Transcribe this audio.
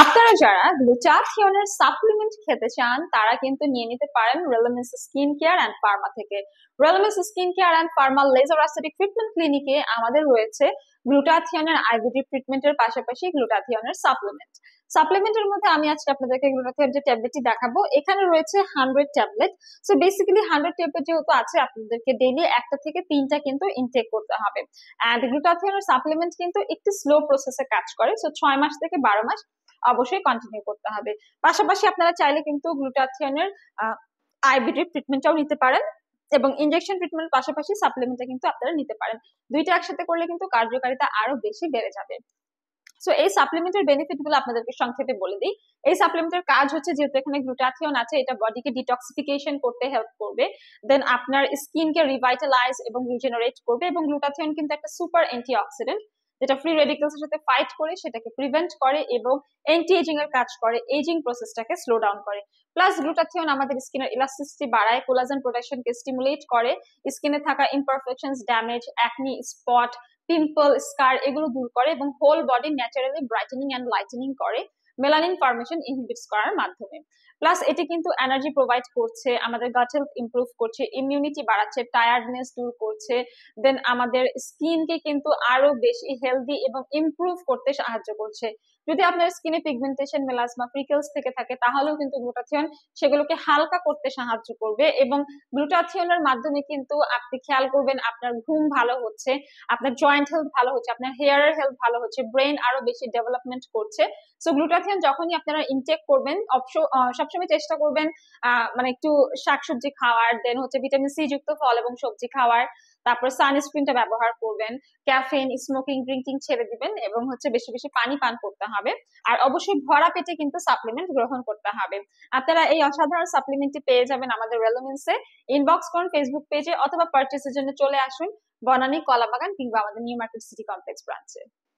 আপনারা যারা গ্লুটাথিয়নের সাপ্লিমেন্ট খেতে চান তারা কিন্তু নিয়ে নিতে পারেন রেলমেন্স স্কিন কেয়ার অ্যান্ড ফার্মা থেকে রেলমেন্স skin care and pharma laser aesthetic treatment ক্লিনিকে আমাদের রয়েছে গ্লুটাথিয়নের আইভিডি ট্রিটমেন্টের পাশাপাশি গ্লুটাথিয়নের সাপ্লিমেন্ট সাপ্লিমেন্টের মধ্যে আমি আজকে আপনাদেরকে গ্লুটাথিয়ন যে ট্যাবলেটটি দেখাবো এখানে রয়েছে hundred tablet so basically hundred tablet যেহেতু আছে আপনাদেরকে ডেইলি একটা থেকে তিনটা কিন্তু ইনটেক করতে হবে অ্যান্ড গ্লুটাথিয়নের সাপ্লিমেন্ট কিন্তু একটি স্লো প্রসেসে কাজ করে সো ছয় মাস থেকে বারো মাস অবশ্যই কন্টিনিউ করতে হবে পাশাপাশি আপনারা চাইলে কিন্তু গ্লুটাথিয়নের আইবিডি ট্রিটমেন্টটাও নিতে পারেন এবং ইনজেকশন ট্রিটমেন্ট পাশাপাশি সাপ্লিমেন্টটা কিন্তু আপনারা নিতে পারেন দুইটা একসাথে করলে কিন্তু কার্যকারিতা আরো বেশি বেড়ে যাবে সো এই সাপ্লিমেন্টের বেনিফিট গুলো আপনাদেরকে সংক্ষেপে বলে দিই এই সাপ্লিমেন্টের কাজ হচ্ছে যেহেতু এখানে গ্লুটাথিয়ন আছে এটা বডিকে ডিটক্সিফিকেশন করতে হেল্প করবে দেন আপনার স্কিনকে রিভাইটালাইজ এবং রিজেনারেট করবে এবং গ্লুটাথিয়ন কিন্তু একটা সুপার অ্যান্টিঅক্সিডেন্ট যেটা ফ্রি রেডিকেলস এর সাথে ফাইট করে সেটাকে প্রিভেন্ট করে এবং অ্যান্টি এজিং এর কাজ করে এজিং প্রসেসটাকে স্লো ডাউন করে প্লাস গ্লুটাথিয়ন আমাদের স্কিনের ইলাস্টিসিটি বাড়ায় কোলাজেন প্রোটেকশনকে স্টিমুলেট করে স্কিনে থাকা imperfections damage acne spot pimple scar এগুলো দূর করে এবং whole body naturally brightening and lightening করে মেলানিন ফর্মেশন ইনহিবিটস করার মাধ্যমে প্লাস এটি কিন্তু এনার্জি প্রোভাইড করছে আমাদের গাট হেলথ ইমপ্রুভ করছে ইমিউনিটি বাড়াচ্ছে টায়ার্ডনেস দূর করছে দেন আমাদের স্কিনকে কিন্তু আরো বেশি হেলদি এবং ইমপ্রুভ করতে সাহায্য করছে যদি আপনার স্কিনে পিগমেন্টেশন মেলাজমা ফ্রিকেলস থেকে থাকে তাহলেও কিন্তু গ্লুটাথিয়ন সেগুলোকে হালকা করতে সাহায্য করবে এবং গ্লুটাথিয়নের মাধ্যমে কিন্তু আপনি খেয়াল করবেন আপনার ঘুম ভালো হচ্ছে আপনার জয়েন্ট হেলথ ভালো হচ্ছে আপনার হেয়ারের হেলথ ভালো হচ্ছে ব্রেন আরো বেশি ডেভেলপমেন্ট করছে সো গ্লুটা রাখেন যখনই আপনারা ইনটেক করবেন সবসময় চেষ্টা করবেন মানে একটু শাকসবজি খাওয়ার দেন হচ্ছে ভিটামিন সি যুক্ত ফল এবং সবজি খাওয়ার তারপর সানস্ক্রিনটা ব্যবহার করবেন ক্যাফেন স্মোকিং ড্রিঙ্কিং ছেড়ে দিবেন এবং হচ্ছে বেশি বেশি পানি পান করতে হবে আর অবশ্যই ভরা পেটে কিন্তু সাপ্লিমেন্ট গ্রহণ করতে হবে আপনারা এই অসাধারণ সাপ্লিমেন্টটি পেয়ে যাবেন আমাদের রেলোমেন্সে ইনবক্স করুন ফেসবুক পেজে অথবা পার্চেসের জন্য চলে আসুন বনানী কলাবাগান কিংবা আমাদের নিউ মার্কেট সিটি কমপ্লেক্স ব্রাঞ্চে